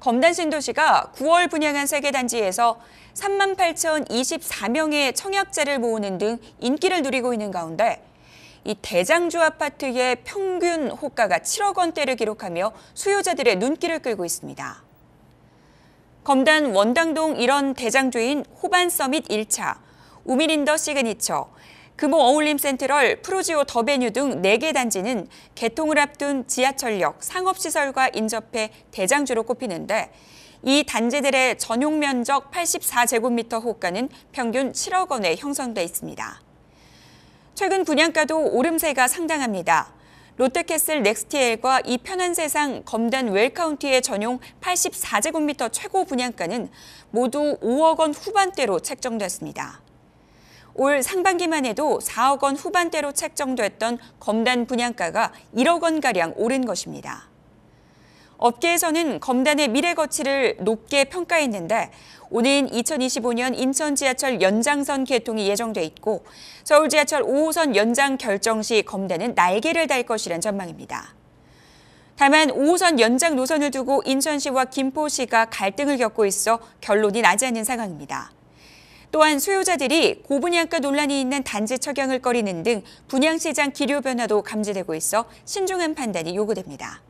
검단 신도시가 9월 분양한 세계단지에서 3만 8,024명의 청약자를 모으는 등 인기를 누리고 있는 가운데 이 대장주 아파트의 평균 호가가 7억 원대를 기록하며 수요자들의 눈길을 끌고 있습니다. 검단 원당동 이런 대장주인 호반 서밋 1차, 우밀인더 시그니처, 금호 어울림 센트럴, 프로지오 더베뉴 등 4개 단지는 개통을 앞둔 지하철역, 상업시설과 인접해 대장주로 꼽히는데 이 단지들의 전용 면적 84제곱미터 호가는 평균 7억 원에 형성돼 있습니다. 최근 분양가도 오름세가 상당합니다. 롯데캐슬 넥스티엘과 이 편한 세상 검단 웰카운티의 전용 84제곱미터 최고 분양가는 모두 5억 원 후반대로 책정됐습니다. 올 상반기만 해도 4억 원 후반대로 책정됐던 검단 분양가가 1억 원가량 오른 것입니다. 업계에서는 검단의 미래 거치를 높게 평가했는데 오는 2025년 인천 지하철 연장선 개통이 예정돼 있고 서울 지하철 5호선 연장 결정 시 검단은 날개를 달 것이란 전망입니다. 다만 5호선 연장 노선을 두고 인천시와 김포시가 갈등을 겪고 있어 결론이 나지 않는 상황입니다. 또한 수요자들이 고분양가 논란이 있는 단지 처경을 꺼리는 등 분양시장 기류 변화도 감지되고 있어 신중한 판단이 요구됩니다.